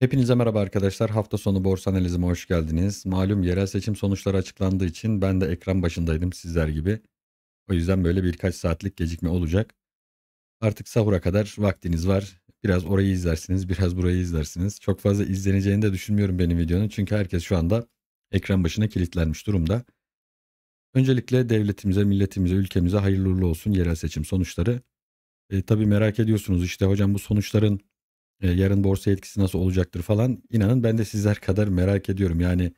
Hepinize merhaba arkadaşlar. Hafta sonu borsa analizime hoş geldiniz. Malum yerel seçim sonuçları açıklandığı için ben de ekran başındaydım sizler gibi. O yüzden böyle birkaç saatlik gecikme olacak. Artık sahura kadar vaktiniz var. Biraz orayı izlersiniz, biraz burayı izlersiniz. Çok fazla izleneceğini de düşünmüyorum benim videonun. Çünkü herkes şu anda ekran başına kilitlenmiş durumda. Öncelikle devletimize, milletimize, ülkemize hayırlı uğurlu olsun yerel seçim sonuçları. E, tabii merak ediyorsunuz işte hocam bu sonuçların e, yarın borsa etkisi nasıl olacaktır falan. inanın ben de sizler kadar merak ediyorum. Yani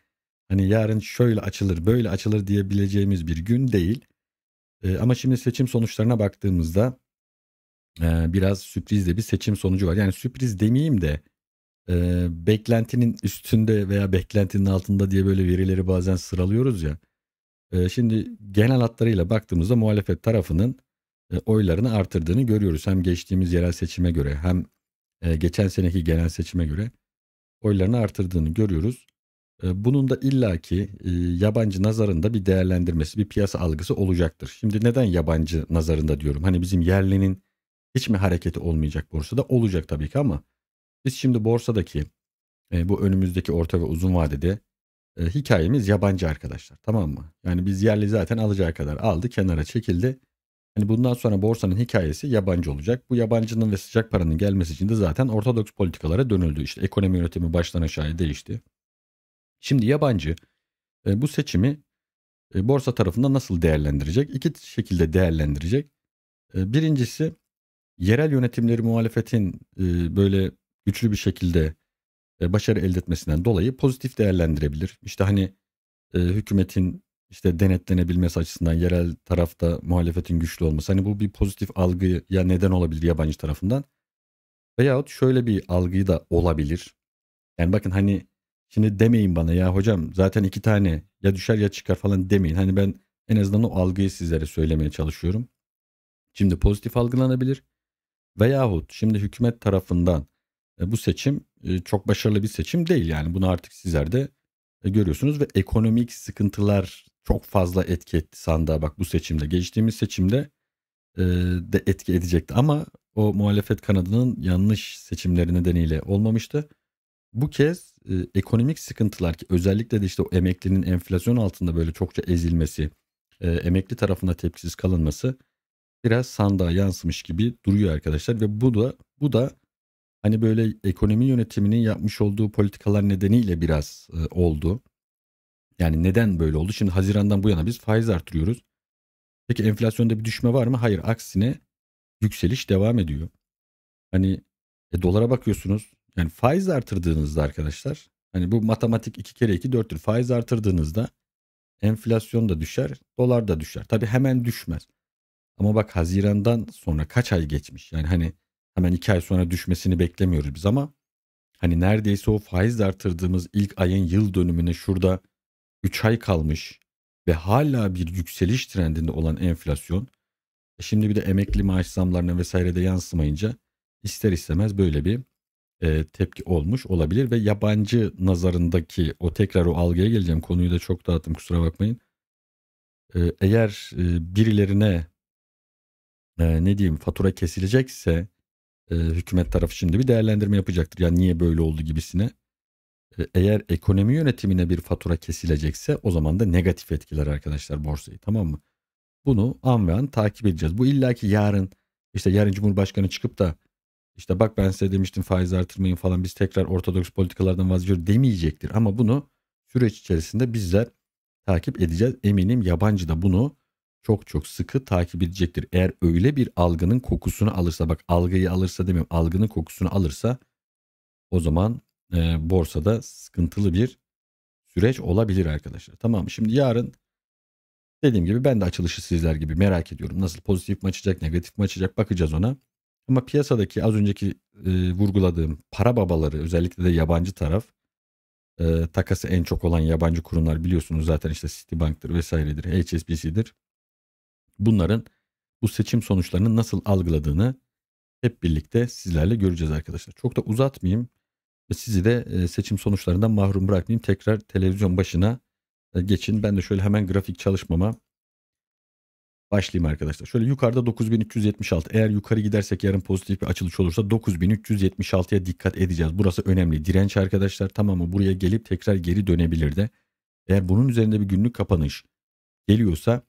hani yarın şöyle açılır, böyle açılır diyebileceğimiz bir gün değil. E, ama şimdi seçim sonuçlarına baktığımızda e, biraz sürpriz de bir seçim sonucu var. Yani sürpriz demeyeyim de beklentinin üstünde veya beklentinin altında diye böyle verileri bazen sıralıyoruz ya. şimdi genel hatlarıyla baktığımızda muhalefet tarafının oylarını artırdığını görüyoruz. Hem geçtiğimiz yerel seçime göre hem e, geçen seneki genel seçime göre oylarını artırdığını görüyoruz. E, bunun da illaki e, yabancı nazarında bir değerlendirmesi, bir piyasa algısı olacaktır. Şimdi neden yabancı nazarında diyorum? Hani bizim yerlinin hiç mi hareketi olmayacak borsada? Olacak tabii ki ama biz şimdi borsadaki e, bu önümüzdeki orta ve uzun vadede hikayemiz yabancı arkadaşlar tamam mı? Yani biz yerli zaten alacağı kadar aldı kenara çekildi. Hani bundan sonra borsanın hikayesi yabancı olacak. Bu yabancının ve sıcak paranın gelmesi için de zaten ortodoks politikalara dönüldü. İşte ekonomi yönetimi baştan aşağıya değişti. Şimdi yabancı e, bu seçimi e, borsa tarafında nasıl değerlendirecek? İki şekilde değerlendirecek. E, birincisi yerel yönetimleri muhalefetin böyle güçlü bir şekilde başarı elde etmesinden dolayı pozitif değerlendirebilir. İşte hani hükümetin işte denetlenebilmesi açısından yerel tarafta muhalefetin güçlü olması. Hani bu bir pozitif algıya neden olabilir yabancı tarafından. Veyahut şöyle bir algıyı da olabilir. Yani bakın hani şimdi demeyin bana ya hocam zaten iki tane ya düşer ya çıkar falan demeyin. Hani ben en azından o algıyı sizlere söylemeye çalışıyorum. Şimdi pozitif algılanabilir. Veyahut şimdi hükümet tarafından e, bu seçim e, çok başarılı bir seçim değil yani. Bunu artık sizler de e, görüyorsunuz ve ekonomik sıkıntılar çok fazla etki etti sandığa bak bu seçimde. Geçtiğimiz seçimde e, de etki edecekti ama o muhalefet kanadının yanlış seçimleri nedeniyle olmamıştı. Bu kez e, ekonomik sıkıntılar ki özellikle de işte o emeklinin enflasyon altında böyle çokça ezilmesi, e, emekli tarafına tepkisiz kalınması biraz sandığa yansımış gibi duruyor arkadaşlar ve bu da bu da hani böyle ekonomi yönetiminin yapmış olduğu politikalar nedeniyle biraz e, oldu. Yani neden böyle oldu? Şimdi Haziran'dan bu yana biz faiz artırıyoruz. Peki enflasyonda bir düşme var mı? Hayır aksine yükseliş devam ediyor. Hani e, dolara bakıyorsunuz. Yani faiz artırdığınızda arkadaşlar hani bu matematik 2 kere 2 4'tür. Faiz artırdığınızda enflasyon da düşer, dolar da düşer. Tabi hemen düşmez. Ama bak Haziran'dan sonra kaç ay geçmiş? Yani hani hemen 2 ay sonra düşmesini beklemiyoruz biz ama hani neredeyse o faiz artırdığımız ilk ayın yıl dönümüne şurada 3 ay kalmış ve hala bir yükseliş trendinde olan enflasyon e, şimdi bir de emekli maaş zamlarına vesaire de yansımayınca ister istemez böyle bir e, tepki olmuş olabilir ve yabancı nazarındaki o tekrar o algıya geleceğim konuyu da çok dağıttım kusura bakmayın. E, eğer birilerine ne diyeyim fatura kesilecekse hükümet tarafı şimdi bir değerlendirme yapacaktır. Yani niye böyle oldu gibisine. E, eğer ekonomi yönetimine bir fatura kesilecekse o zaman da negatif etkiler arkadaşlar borsayı tamam mı? Bunu an ve an takip edeceğiz. Bu illaki yarın işte yarın Cumhurbaşkanı çıkıp da işte bak ben size demiştim faiz artırmayın falan biz tekrar ortodoks politikalardan vazgeçiyoruz demeyecektir. Ama bunu süreç içerisinde bizler takip edeceğiz. Eminim yabancı da bunu çok çok sıkı takip edecektir. Eğer öyle bir algının kokusunu alırsa bak algıyı alırsa demiyorum algının kokusunu alırsa o zaman e, borsada sıkıntılı bir süreç olabilir arkadaşlar. Tamam şimdi yarın dediğim gibi ben de açılışı sizler gibi merak ediyorum. Nasıl pozitif mi açacak negatif mi açacak bakacağız ona. Ama piyasadaki az önceki e, vurguladığım para babaları özellikle de yabancı taraf e, takası en çok olan yabancı kurumlar biliyorsunuz zaten işte Citibank'tır vesairedir HSBC'dir. Bunların bu seçim sonuçlarını nasıl algıladığını hep birlikte sizlerle göreceğiz arkadaşlar. Çok da uzatmayayım. Ve sizi de e, seçim sonuçlarından mahrum bırakmayayım. Tekrar televizyon başına e, geçin. Ben de şöyle hemen grafik çalışmama başlayayım arkadaşlar. Şöyle yukarıda 9376. Eğer yukarı gidersek yarın pozitif bir açılış olursa 9376'ya dikkat edeceğiz. Burası önemli. Direnç arkadaşlar Tamam mı? buraya gelip tekrar geri dönebilir de. Eğer bunun üzerinde bir günlük kapanış geliyorsa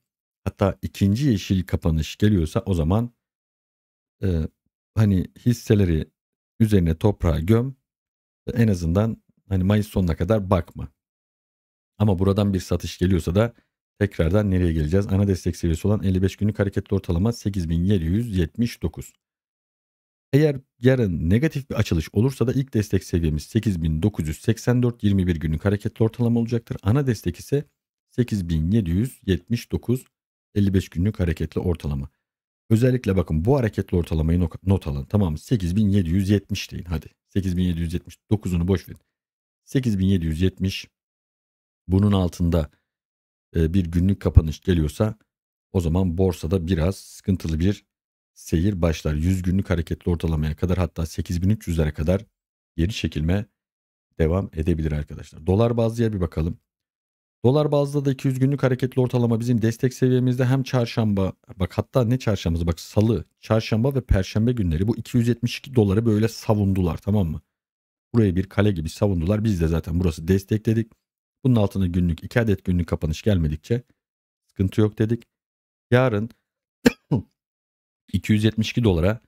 hatta ikinci yeşil kapanış geliyorsa o zaman e, hani hisseleri üzerine toprağa göm en azından hani Mayıs sonuna kadar bakma. Ama buradan bir satış geliyorsa da tekrardan nereye geleceğiz? Ana destek seviyesi olan 55 günlük hareketli ortalama 8779. Eğer yarın negatif bir açılış olursa da ilk destek seviyemiz 8984 21 günlük hareketli ortalama olacaktır. Ana destek ise 8779 55 günlük hareketli ortalama. Özellikle bakın bu hareketli ortalamayı not alın. Tamam 8770 deyin hadi. 8770 9'unu boş verin. 8770 bunun altında e, bir günlük kapanış geliyorsa o zaman borsada biraz sıkıntılı bir seyir başlar. 100 günlük hareketli ortalamaya kadar hatta 8300'lere kadar geri çekilme devam edebilir arkadaşlar. Dolar bazlıya bir bakalım. Dolar bazda da 200 günlük hareketli ortalama bizim destek seviyemizde hem çarşamba bak hatta ne çarşambası bak salı, çarşamba ve perşembe günleri bu 272 doları böyle savundular tamam mı? buraya bir kale gibi savundular. Biz de zaten burası destekledik. Bunun altına günlük 2 adet günlük kapanış gelmedikçe sıkıntı yok dedik. Yarın 272 dolara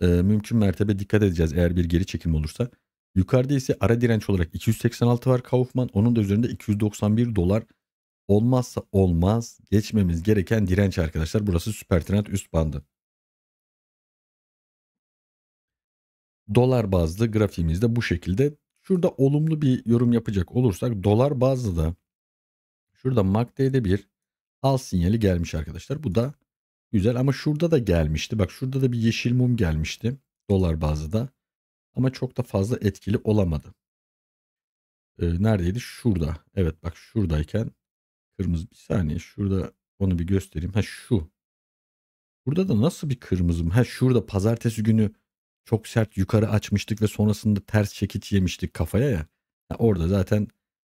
e, mümkün mertebe dikkat edeceğiz eğer bir geri çekim olursa. Yukarıda ise ara direnç olarak 286 var Kaufman. Onun da üzerinde 291 dolar olmazsa olmaz geçmemiz gereken direnç arkadaşlar. Burası süper trend üst bandı. Dolar bazlı grafiğimizde bu şekilde. Şurada olumlu bir yorum yapacak olursak dolar bazlı da şurada MACD'de bir al sinyali gelmiş arkadaşlar. Bu da güzel ama şurada da gelmişti. Bak şurada da bir yeşil mum gelmişti dolar bazlı da ama çok da fazla etkili olamadı. E, neredeydi? Şurada. Evet bak şuradayken kırmızı bir saniye şurada onu bir göstereyim. Ha şu. Burada da nasıl bir kırmızım? Ha şurada pazartesi günü çok sert yukarı açmıştık ve sonrasında ters çekiç yemiştik kafaya ya. ya orada zaten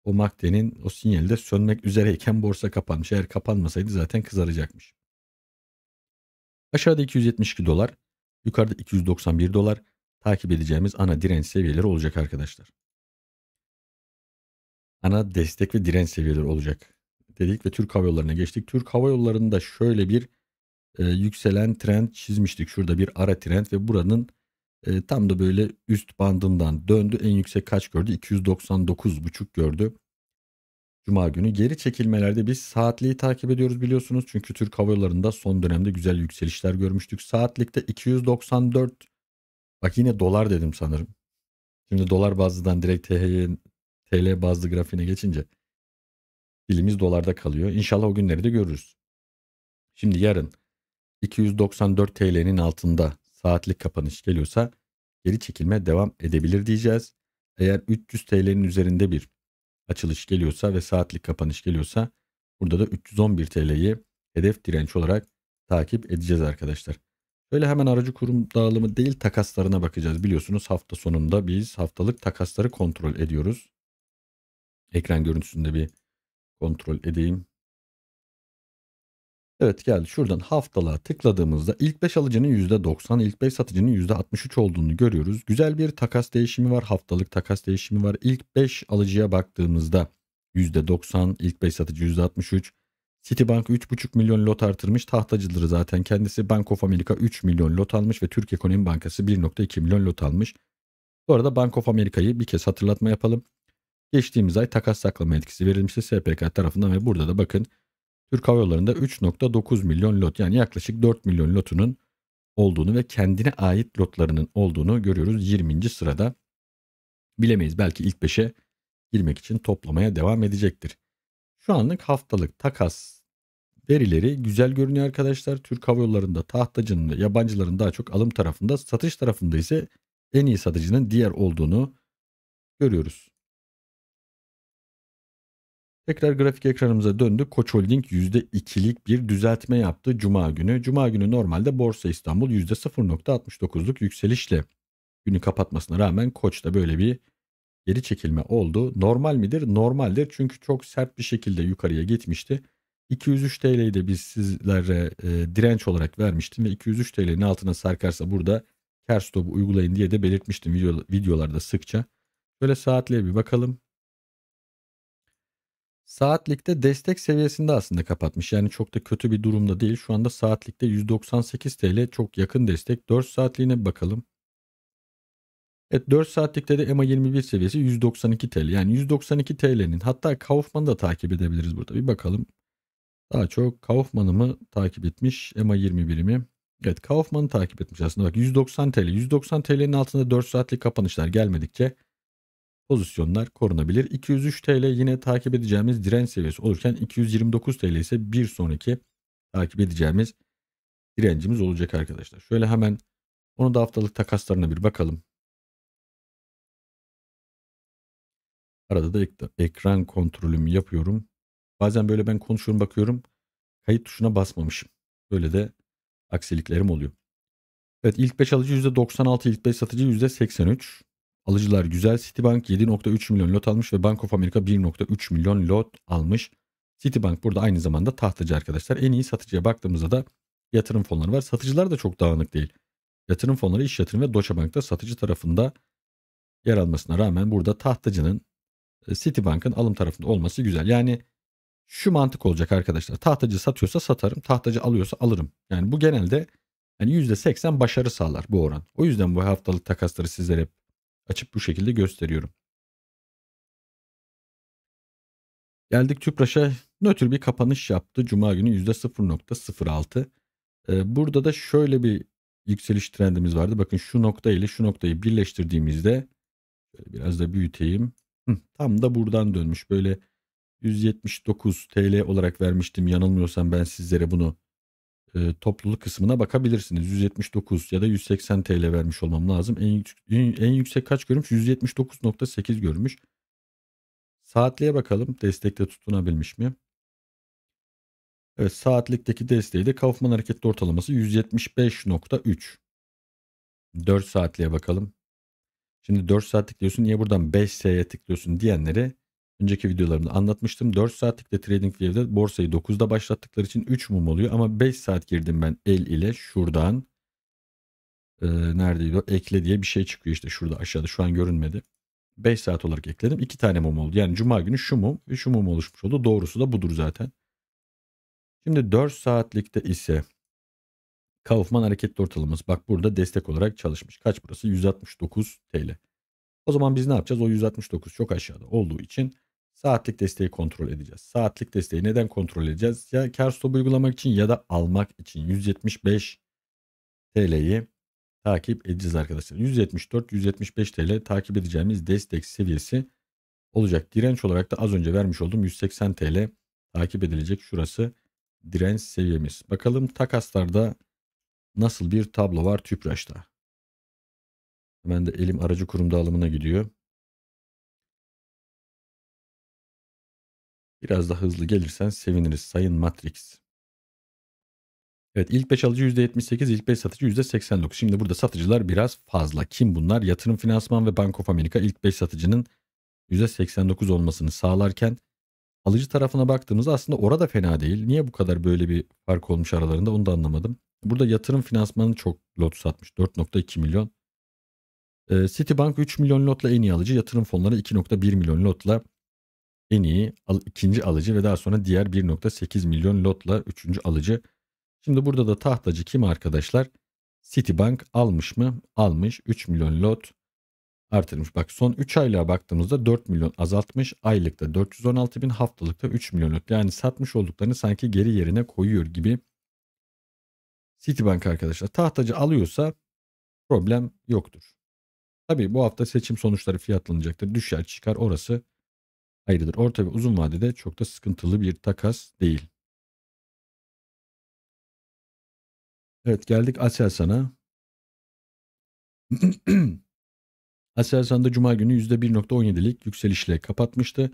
o Makde'nin o sinyali de sönmek üzereyken borsa kapanmış. Eğer kapanmasaydı zaten kızaracakmış. Aşağıda 272 dolar, yukarıda 291 dolar takip edeceğimiz ana direnç seviyeleri olacak arkadaşlar. Ana destek ve direnç seviyeleri olacak dedik ve Türk Hava Yolları'na geçtik. Türk Hava Yolları'nda şöyle bir e, yükselen trend çizmiştik. Şurada bir ara trend ve buranın e, tam da böyle üst bandından döndü. En yüksek kaç gördü? 299,5 gördü. Cuma günü geri çekilmelerde biz saatliği takip ediyoruz biliyorsunuz. Çünkü Türk Hava Yolları'nda son dönemde güzel yükselişler görmüştük. Saatlikte 294 Bak yine dolar dedim sanırım. Şimdi dolar bazlıdan direkt TL, bazlı grafiğine geçince dilimiz dolarda kalıyor. İnşallah o günleri de görürüz. Şimdi yarın 294 TL'nin altında saatlik kapanış geliyorsa geri çekilme devam edebilir diyeceğiz. Eğer 300 TL'nin üzerinde bir açılış geliyorsa ve saatlik kapanış geliyorsa burada da 311 TL'yi hedef direnç olarak takip edeceğiz arkadaşlar. Öyle hemen aracı kurum dağılımı değil takaslarına bakacağız. Biliyorsunuz hafta sonunda biz haftalık takasları kontrol ediyoruz. Ekran görüntüsünde bir kontrol edeyim. Evet geldi şuradan haftalığa tıkladığımızda ilk 5 alıcının %90 ilk 5 satıcının %63 olduğunu görüyoruz. Güzel bir takas değişimi var haftalık takas değişimi var. İlk 5 alıcıya baktığımızda %90 ilk 5 satıcı %63 Citibank 3,5 milyon lot artırmış. Tahtacıdır zaten kendisi. Bank of America 3 milyon lot almış ve Türk Ekonomi Bankası 1,2 milyon lot almış. Bu arada Bank of America'yı bir kez hatırlatma yapalım. Geçtiğimiz ay takas saklama etkisi verilmişti SPK tarafından ve burada da bakın Türk Hava Yolları'nda 3.9 milyon lot yani yaklaşık 4 milyon lotunun olduğunu ve kendine ait lotlarının olduğunu görüyoruz 20. sırada. Bilemeyiz belki ilk 5'e girmek için toplamaya devam edecektir. Şu anlık haftalık takas verileri güzel görünüyor arkadaşlar. Türk Hava Yolları'nda tahtacının ve yabancıların daha çok alım tarafında, satış tarafında ise en iyi satıcının diğer olduğunu görüyoruz. Tekrar grafik ekranımıza döndü. Koç Holding %2'lik bir düzeltme yaptı Cuma günü. Cuma günü normalde Borsa İstanbul %0.69'luk yükselişle günü kapatmasına rağmen Koç da böyle bir geri çekilme oldu. Normal midir? Normaldir. Çünkü çok sert bir şekilde yukarıya gitmişti. 203 TL'yi de biz sizlere e, direnç olarak vermiştim ve 203 TL'nin altına sarkarsa burada kar stopu uygulayın diye de belirtmiştim video, videolarda sıkça. Böyle saatliğe bir bakalım. Saatlikte destek seviyesinde aslında kapatmış. Yani çok da kötü bir durumda değil. Şu anda saatlikte 198 TL çok yakın destek. 4 saatliğine bakalım. Evet, 4 saatlikte de EMA 21 seviyesi 192 TL. Yani 192 TL'nin hatta Kaufman'ı da takip edebiliriz burada. Bir bakalım. Daha çok Kaufman'ı mı takip etmiş EMA 21'i mi? Evet Kaufman'ı takip etmiş aslında. Bak 190 TL. 190 TL'nin altında 4 saatlik kapanışlar gelmedikçe pozisyonlar korunabilir. 203 TL yine takip edeceğimiz direnç seviyesi olurken 229 TL ise bir sonraki takip edeceğimiz direncimiz olacak arkadaşlar. Şöyle hemen onu da haftalık takaslarına bir bakalım. Arada da ek ekran kontrolümü yapıyorum. Bazen böyle ben konuşuyorum bakıyorum. Kayıt tuşuna basmamışım. Böyle de aksiliklerim oluyor. Evet ilk 5 alıcı %96, ilk 5 satıcı %83. Alıcılar güzel. Citibank 7.3 milyon lot almış ve Bank of America 1.3 milyon lot almış. Citibank burada aynı zamanda tahtacı arkadaşlar. En iyi satıcıya baktığımızda da yatırım fonları var. Satıcılar da çok dağınık değil. Yatırım fonları iş yatırım ve Deutsche Bank'ta satıcı tarafında yer almasına rağmen burada tahtacının e, Citibank'ın alım tarafında olması güzel. Yani şu mantık olacak arkadaşlar. Tahtacı satıyorsa satarım, tahtacı alıyorsa alırım. Yani bu genelde yani %80 başarı sağlar bu oran. O yüzden bu haftalık takasları sizlere hep açıp bu şekilde gösteriyorum. Geldik Tüpraş'a nötr bir kapanış yaptı. Cuma günü %0.06. Ee, burada da şöyle bir yükseliş trendimiz vardı. Bakın şu nokta ile şu noktayı birleştirdiğimizde biraz da büyüteyim. Tam da buradan dönmüş. Böyle 179 TL olarak vermiştim yanılmıyorsam ben sizlere bunu e, topluluk kısmına bakabilirsiniz. 179 ya da 180 TL vermiş olmam lazım. En yüksek, en yüksek kaç görmüş? 179.8 görmüş. Saatliğe bakalım destekte tutunabilmiş mi? Evet saatlikteki desteği de Kaufman hareketli ortalaması 175.3. 4 saatliğe bakalım. Şimdi 4 saat tıklıyorsun niye buradan 5S'ye tıklıyorsun diyenlere önceki videolarımda anlatmıştım. 4 saatlikte TradingView'de borsayı 9'da başlattıkları için 3 mum oluyor ama 5 saat girdim ben el ile şuradan e, neredeydi o ekle diye bir şey çıkıyor işte şurada aşağıda şu an görünmedi. 5 saat olarak ekledim. 2 tane mum oldu. Yani cuma günü şu mum ve şu mum oluşmuş oldu. Doğrusu da budur zaten. Şimdi 4 saatlikte ise Kaufman hareketli ortalaması bak burada destek olarak çalışmış. Kaç burası? 169 TL. O zaman biz ne yapacağız? O 169 çok aşağıda olduğu için saatlik desteği kontrol edeceğiz. Saatlik desteği neden kontrol edeceğiz? Ya kar stopu uygulamak için ya da almak için 175 TL'yi takip edeceğiz arkadaşlar. 174-175 TL takip edeceğimiz destek seviyesi olacak. Direnç olarak da az önce vermiş olduğum 180 TL takip edilecek. Şurası direnç seviyemiz. Bakalım takaslarda Nasıl bir tablo var Tüpraş'ta? Hemen de elim aracı kurum dağılımına gidiyor. Biraz daha hızlı gelirsen seviniriz Sayın Matrix. Evet ilk 5 alıcı %78, ilk 5 satıcı %89. Şimdi burada satıcılar biraz fazla. Kim bunlar? Yatırım Finansman ve Bank of America ilk 5 satıcının %89 olmasını sağlarken alıcı tarafına baktığımızda aslında orada fena değil. Niye bu kadar böyle bir fark olmuş aralarında onu da anlamadım. Burada yatırım finansmanı çok lot satmış 4.2 milyon. Ee, Citibank 3 milyon lotla en iyi alıcı. Yatırım fonları 2.1 milyon lotla en iyi al, ikinci alıcı ve daha sonra diğer 1.8 milyon lotla üçüncü alıcı. Şimdi burada da tahtacı kim arkadaşlar? Citibank almış mı? Almış. 3 milyon lot artırmış. Bak son 3 aylığa baktığımızda 4 milyon azaltmış. Aylıkta 416 bin haftalıkta 3 milyonluk. Yani satmış olduklarını sanki geri yerine koyuyor gibi. Citibank arkadaşlar tahtacı alıyorsa problem yoktur. Tabi bu hafta seçim sonuçları fiyatlanacaktır. Düşer çıkar orası ayrıdır. Orta ve uzun vadede çok da sıkıntılı bir takas değil. Evet geldik Aselsan'a. Aselsan'da Cuma günü %1.17'lik yükselişle kapatmıştı.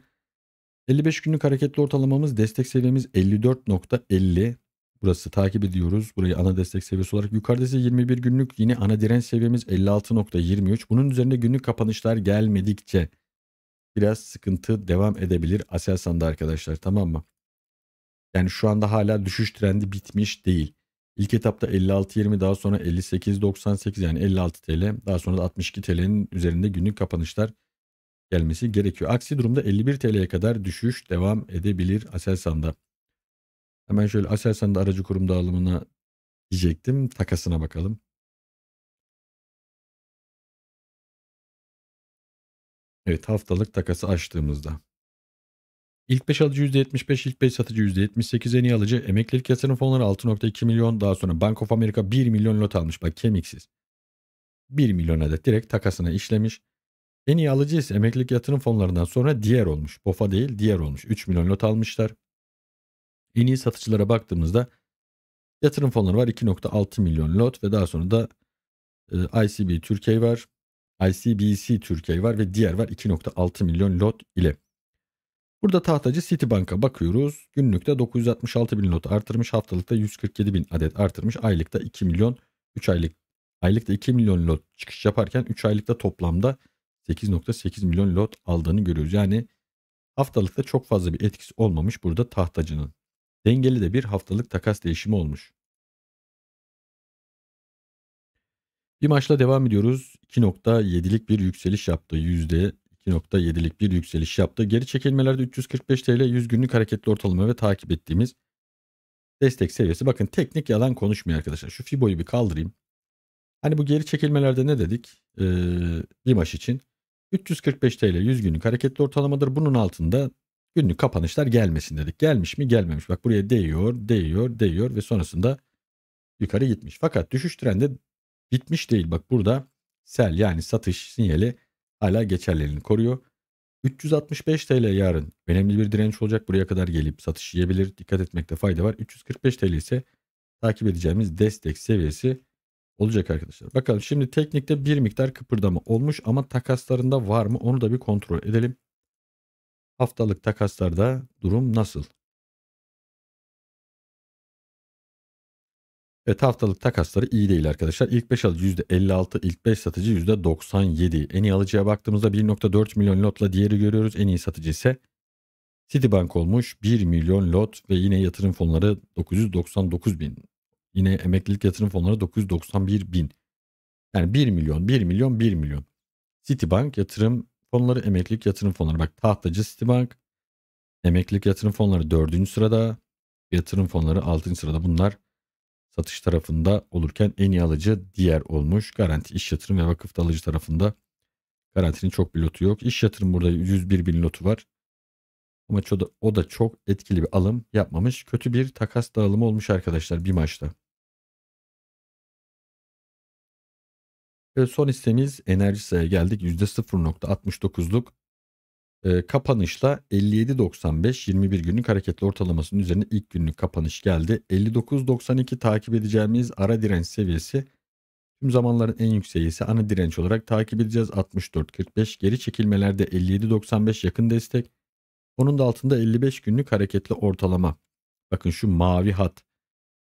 55 günlük hareketli ortalamamız destek seviyemiz 54.50. Burası takip ediyoruz. Burayı ana destek seviyesi olarak. Yukarıdaki 21 günlük yine ana direnç seviyemiz 56.23. Bunun üzerinde günlük kapanışlar gelmedikçe biraz sıkıntı devam edebilir Aselsan'da arkadaşlar tamam mı? Yani şu anda hala düşüş trendi bitmiş değil. İlk etapta 56.20 daha sonra 58.98 yani 56 TL daha sonra da 62 TL'nin üzerinde günlük kapanışlar gelmesi gerekiyor. Aksi durumda 51 TL'ye kadar düşüş devam edebilir Aselsan'da. Hemen şöyle Aselsan'da aracı kurum dağılımına diyecektim. Takasına bakalım. Evet haftalık takası açtığımızda İlk 5 alıcı %75, ilk 5 satıcı %78 en iyi alıcı. Emeklilik yatırım fonları 6.2 milyon. Daha sonra Bank of America 1 milyon lot almış. Bak kemiksiz. 1 milyon adet direkt takasına işlemiş. En iyi alıcı ise emeklilik yatırım fonlarından sonra diğer olmuş. BOFA değil diğer olmuş. 3 milyon lot almışlar. En iyi satıcılara baktığımızda yatırım fonları var 2.6 milyon lot ve daha sonra da e, ICB Türkiye var. ICBC Türkiye var ve diğer var 2.6 milyon lot ile. Burada tahtacı Citibank'a bakıyoruz. Günlükte 966 bin lot artırmış. Haftalıkta 147 bin adet artırmış. Aylıkta 2 milyon 3 aylık aylıkta 2 milyon lot çıkış yaparken 3 aylıkta toplamda 8.8 milyon lot aldığını görüyoruz. Yani haftalıkta çok fazla bir etkisi olmamış burada tahtacının. Dengeli de bir haftalık takas değişimi olmuş. Bir maçla devam ediyoruz. 2.7'lik bir yükseliş yaptı. Yüzde 2.7'lik bir yükseliş yaptı. Geri çekilmelerde 345 TL 100 günlük hareketli ortalama ve takip ettiğimiz destek seviyesi. Bakın teknik yalan konuşmuyor arkadaşlar. Şu Fibo'yu bir kaldırayım. Hani bu geri çekilmelerde ne dedik? Ee, Dimaş için 345 TL 100 günlük hareketli ortalamadır. Bunun altında günlük kapanışlar gelmesin dedik. Gelmiş mi gelmemiş. Bak buraya değiyor, değiyor, değiyor ve sonrasında yukarı gitmiş. Fakat düşüş trendi bitmiş değil. Bak burada sel yani satış sinyali hala geçerliliğini koruyor. 365 TL yarın önemli bir direnç olacak buraya kadar gelip satış yiyebilir. Dikkat etmekte fayda var. 345 TL ise takip edeceğimiz destek seviyesi olacak arkadaşlar. Bakalım şimdi teknikte bir miktar kıpırdama olmuş ama takaslarında var mı onu da bir kontrol edelim. Haftalık takaslarda durum nasıl? Evet haftalık takasları iyi değil arkadaşlar. İlk 5 alıcı %56, ilk 5 satıcı %97. En iyi alıcıya baktığımızda 1.4 milyon lotla diğeri görüyoruz. En iyi satıcı ise Citibank olmuş 1 milyon lot ve yine yatırım fonları 999 bin. Yine emeklilik yatırım fonları 991 bin. Yani 1 milyon, 1 milyon, 1 milyon. Citibank yatırım fonları, emeklilik yatırım fonları. Bak tahtacı Citibank, emeklilik yatırım fonları 4. sırada, yatırım fonları 6. sırada. Bunlar satış tarafında olurken en iyi alıcı diğer olmuş. Garanti iş yatırım ve vakıf alıcı tarafında garantinin çok bir lotu yok. İş yatırım burada 101 bin lotu var. Ama o da, çok etkili bir alım yapmamış. Kötü bir takas dağılımı olmuş arkadaşlar bir maçta. Ve son hissemiz enerji sayıya geldik. %0.69'luk e, kapanışla 57.95 21 günlük hareketli ortalamasının üzerine ilk günlük kapanış geldi. 59.92 takip edeceğimiz ara direnç seviyesi tüm zamanların en yükseğisi ana direnç olarak takip edeceğiz. 64.45 geri çekilmelerde 57.95 yakın destek. Onun da altında 55 günlük hareketli ortalama. Bakın şu mavi hat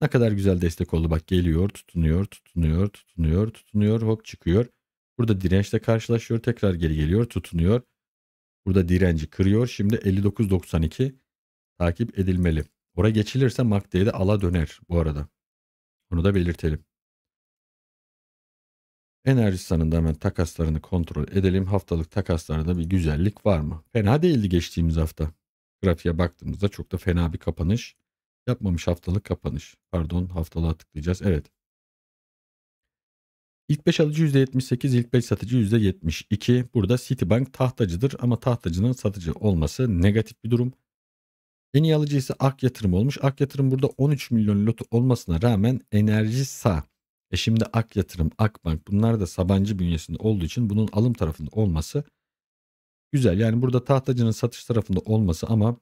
ne kadar güzel destek oldu. Bak geliyor, tutunuyor, tutunuyor, tutunuyor, tutunuyor, hop çıkıyor. Burada dirençle karşılaşıyor, tekrar geri geliyor, tutunuyor. Burada direnci kırıyor. Şimdi 59.92 takip edilmeli. Oraya geçilirse MACD'ye ala döner bu arada. Onu da belirtelim. Enerji sanında hemen takaslarını kontrol edelim. Haftalık takaslarında bir güzellik var mı? Fena değildi geçtiğimiz hafta. Grafiğe baktığımızda çok da fena bir kapanış. Yapmamış haftalık kapanış. Pardon haftalığa tıklayacağız. Evet. İlk 5 alıcı %78, ilk 5 satıcı %72. Burada Citibank tahtacıdır ama tahtacının satıcı olması negatif bir durum. En iyi alıcı ise Ak Yatırım olmuş. Ak Yatırım burada 13 milyon lotu olmasına rağmen Enerjisa. E şimdi Ak Yatırım, Akbank bunlar da Sabancı bünyesinde olduğu için bunun alım tarafında olması güzel. Yani burada tahtacının satış tarafında olması ama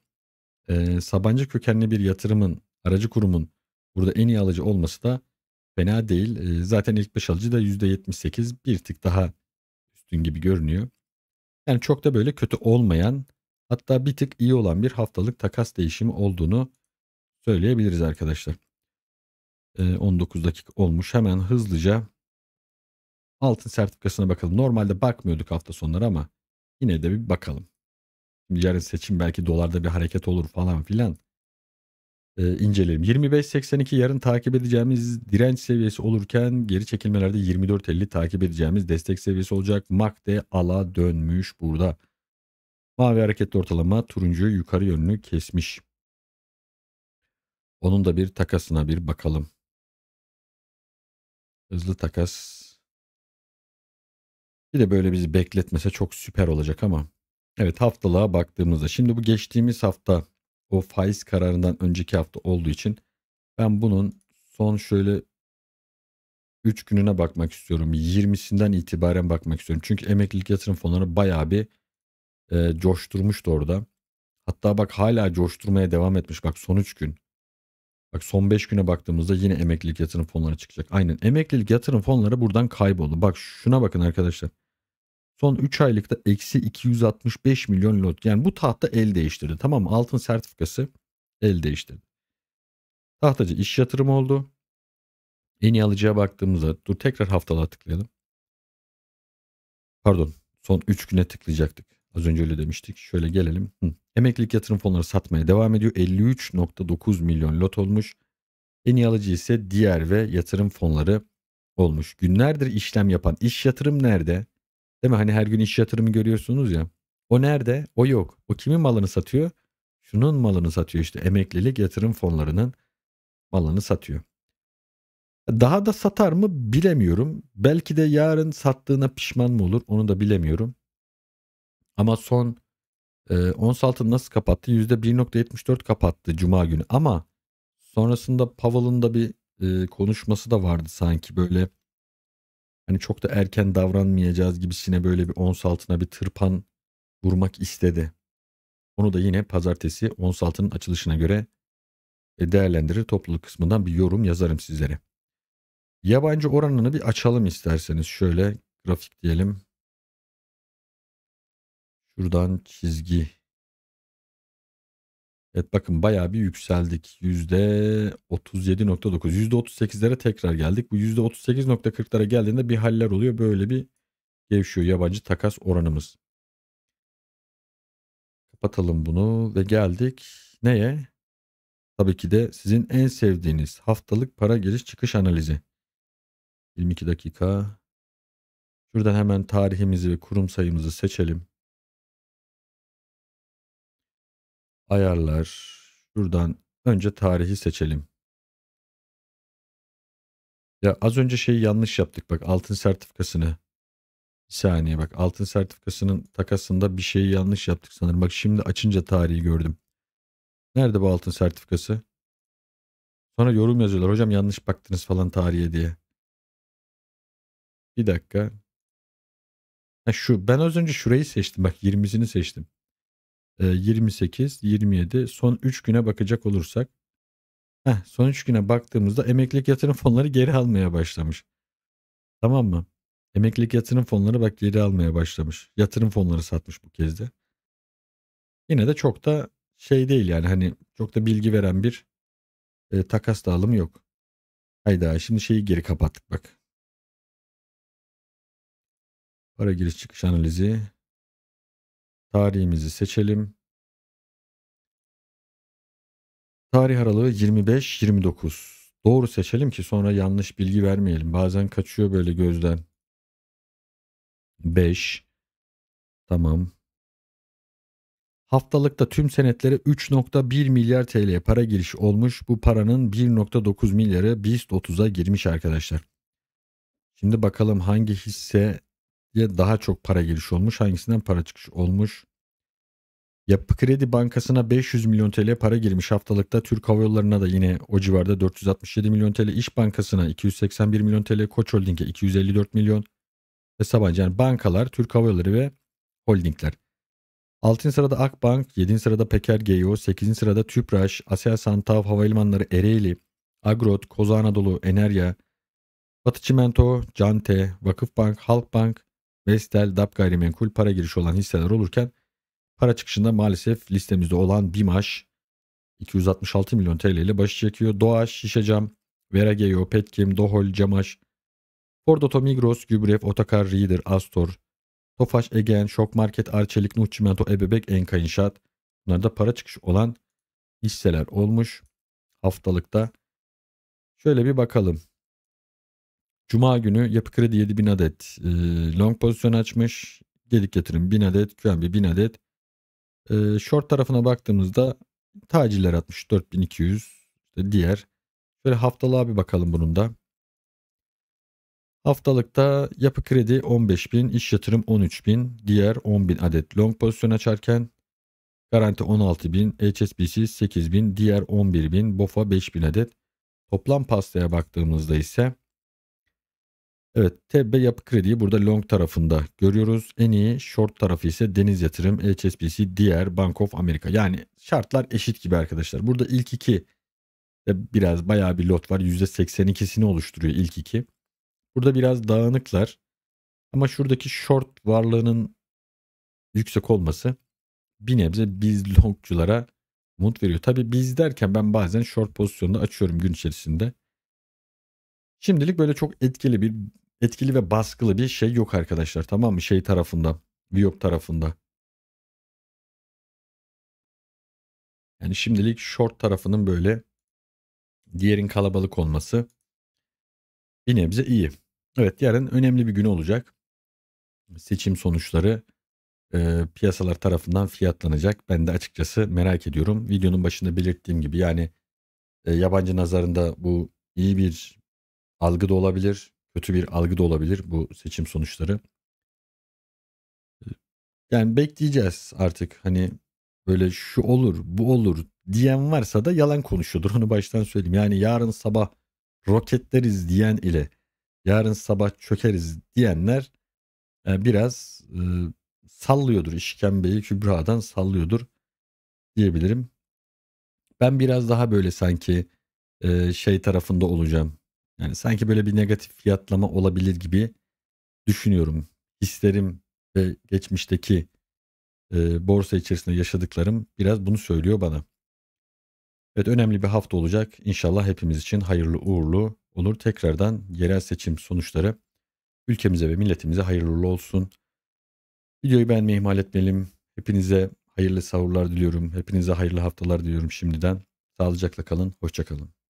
e, Sabancı kökenli bir yatırımın, aracı kurumun burada en iyi alıcı olması da Fena değil. Zaten ilk 5 alıcı da %78 bir tık daha üstün gibi görünüyor. Yani çok da böyle kötü olmayan hatta bir tık iyi olan bir haftalık takas değişimi olduğunu söyleyebiliriz arkadaşlar. 19 dakika olmuş. Hemen hızlıca altın sertifikasına bakalım. Normalde bakmıyorduk hafta sonları ama yine de bir bakalım. yarın seçim belki dolarda bir hareket olur falan filan e, inceleyelim. 25.82 yarın takip edeceğimiz direnç seviyesi olurken geri çekilmelerde 24.50 takip edeceğimiz destek seviyesi olacak. MACD ala dönmüş burada. Mavi hareketli ortalama turuncu yukarı yönünü kesmiş. Onun da bir takasına bir bakalım. Hızlı takas. Bir de böyle bizi bekletmese çok süper olacak ama. Evet haftalığa baktığımızda. Şimdi bu geçtiğimiz hafta o faiz kararından önceki hafta olduğu için ben bunun son şöyle 3 gününe bakmak istiyorum. 20'sinden itibaren bakmak istiyorum. Çünkü emeklilik yatırım fonları bayağı bir e, coşturmuştu orada. Hatta bak hala coşturmaya devam etmiş. Bak son 3 gün. Bak son 5 güne baktığımızda yine emeklilik yatırım fonları çıkacak. Aynen emeklilik yatırım fonları buradan kayboldu. Bak şuna bakın arkadaşlar. Son 3 aylıkta eksi 265 milyon lot. Yani bu tahta el değiştirdi. Tamam mı? Altın sertifikası el değiştirdi. Tahtacı iş yatırımı oldu. En iyi alıcıya baktığımızda dur tekrar haftalığa tıklayalım. Pardon son 3 güne tıklayacaktık. Az önce öyle demiştik. Şöyle gelelim. Hı. Emeklilik yatırım fonları satmaya devam ediyor. 53.9 milyon lot olmuş. En iyi alıcı ise diğer ve yatırım fonları olmuş. Günlerdir işlem yapan iş yatırım nerede? Değil mi? Hani her gün iş yatırımı görüyorsunuz ya. O nerede? O yok. O kimin malını satıyor? Şunun malını satıyor işte. Emeklilik yatırım fonlarının malını satıyor. Daha da satar mı bilemiyorum. Belki de yarın sattığına pişman mı olur onu da bilemiyorum. Ama son e, ons altın nasıl kapattı? %1.74 kapattı cuma günü ama sonrasında Powell'ın da bir e, konuşması da vardı sanki böyle hani çok da erken davranmayacağız gibisine böyle bir ons altına bir tırpan vurmak istedi. Onu da yine pazartesi ons altının açılışına göre e, değerlendirir. Topluluk kısmından bir yorum yazarım sizlere. Yabancı oranını bir açalım isterseniz. Şöyle grafik diyelim. Şuradan çizgi Evet bakın bayağı bir yükseldik. %37.9, %38'lere tekrar geldik. Bu %38.40'lara geldiğinde bir haller oluyor. Böyle bir gevşiyor yabancı takas oranımız. Kapatalım bunu ve geldik neye? Tabii ki de sizin en sevdiğiniz haftalık para giriş çıkış analizi. 22 dakika. Şuradan hemen tarihimizi ve kurum sayımızı seçelim. Ayarlar. Şuradan önce tarihi seçelim. Ya az önce şeyi yanlış yaptık bak altın sertifikasını. Bir saniye bak altın sertifikasının takasında bir şeyi yanlış yaptık sanırım. Bak şimdi açınca tarihi gördüm. Nerede bu altın sertifikası? Sonra yorum yazıyorlar. Hocam yanlış baktınız falan tarihe diye. Bir dakika. Ha şu ben az önce şurayı seçtim. Bak 20'sini seçtim. 28, 27 son 3 güne bakacak olursak heh, son 3 güne baktığımızda emeklilik yatırım fonları geri almaya başlamış. Tamam mı? Emeklilik yatırım fonları bak geri almaya başlamış. Yatırım fonları satmış bu kez de. Yine de çok da şey değil yani hani çok da bilgi veren bir e, takas dağılımı yok. Hayda şimdi şeyi geri kapattık bak. Para giriş çıkış analizi Tarihimizi seçelim. Tarih aralığı 25-29. Doğru seçelim ki sonra yanlış bilgi vermeyelim. Bazen kaçıyor böyle gözden. 5. Tamam. Haftalıkta tüm senetlere 3.1 milyar TL para giriş olmuş. Bu paranın 1.9 milyarı BIST 30'a girmiş arkadaşlar. Şimdi bakalım hangi hisse daha çok para giriş olmuş? Hangisinden para çıkış olmuş? Yapı Kredi Bankası'na 500 milyon TL para girmiş haftalıkta. Türk Hava Yolları'na da yine o civarda 467 milyon TL. İş Bankası'na 281 milyon TL. Koç Holding'e 254 milyon ve Sabancı. Yani bankalar, Türk Hava Yolları ve holdingler. 6. sırada Akbank, 7. sırada Peker GEO, 8. sırada Tüpraş, Aselsan, Tav Havalimanları, Ereğli, Agrot, Koza Anadolu, Enerya, Batı Çimento, Cante, Vakıfbank, Halkbank, Vestel, DAP gayrimenkul para girişi olan hisseler olurken para çıkışında maalesef listemizde olan BİMAŞ 266 milyon TL ile başı çekiyor. Doğaş, Şişecam, Verageo, Petkim, Dohol, Camaş, Ford Oto, Migros, Gübref, Otokar, Reader, Astor, Tofaş, Egen, Şok Market, Arçelik, Nuh Çimento, Ebebek, Enka İnşaat. Bunlar da para çıkış olan hisseler olmuş haftalıkta. Şöyle bir bakalım. Cuma günü yapı kredi 7000 adet e, long pozisyon açmış. Gelik getirin 1000 adet, QNB 1000 adet. E, short tarafına baktığımızda taciller atmış 4200 işte diğer. böyle haftalığa bir bakalım bunun da. Haftalıkta yapı kredi 15.000, iş yatırım 13.000, diğer 10.000 adet long pozisyon açarken garanti 16.000, HSBC 8.000, diğer 11.000, BOFA 5.000 adet. Toplam pastaya baktığımızda ise Evet TB yapı krediyi burada long tarafında görüyoruz. En iyi short tarafı ise Deniz Yatırım, HSBC, diğer Bank of America. Yani şartlar eşit gibi arkadaşlar. Burada ilk iki e, biraz bayağı bir lot var. %82'sini oluşturuyor ilk iki. Burada biraz dağınıklar. Ama şuradaki short varlığının yüksek olması bir nebze biz longculara umut veriyor. Tabi biz derken ben bazen short pozisyonda açıyorum gün içerisinde. Şimdilik böyle çok etkili bir etkili ve baskılı bir şey yok arkadaşlar tamam mı? Şey tarafında, Viyop tarafında. Yani şimdilik short tarafının böyle diğerin kalabalık olması bir nebze iyi. Evet yarın önemli bir gün olacak. Seçim sonuçları e, piyasalar tarafından fiyatlanacak. Ben de açıkçası merak ediyorum. Videonun başında belirttiğim gibi yani e, yabancı nazarında bu iyi bir algı da olabilir kötü bir algı da olabilir bu seçim sonuçları. Yani bekleyeceğiz artık hani böyle şu olur bu olur diyen varsa da yalan konuşuyordur onu baştan söyleyeyim. Yani yarın sabah roketleriz diyen ile yarın sabah çökeriz diyenler e, biraz e, sallıyordur işkembeyi kübradan sallıyordur diyebilirim. Ben biraz daha böyle sanki e, şey tarafında olacağım yani sanki böyle bir negatif fiyatlama olabilir gibi düşünüyorum. Hislerim ve geçmişteki e, borsa içerisinde yaşadıklarım biraz bunu söylüyor bana. Evet önemli bir hafta olacak. İnşallah hepimiz için hayırlı uğurlu olur. Tekrardan yerel seçim sonuçları ülkemize ve milletimize hayırlı olsun. Videoyu beğenmeyi ihmal etmeyelim. Hepinize hayırlı sahurlar diliyorum. Hepinize hayırlı haftalar diliyorum şimdiden. Sağlıcakla kalın. Hoşçakalın.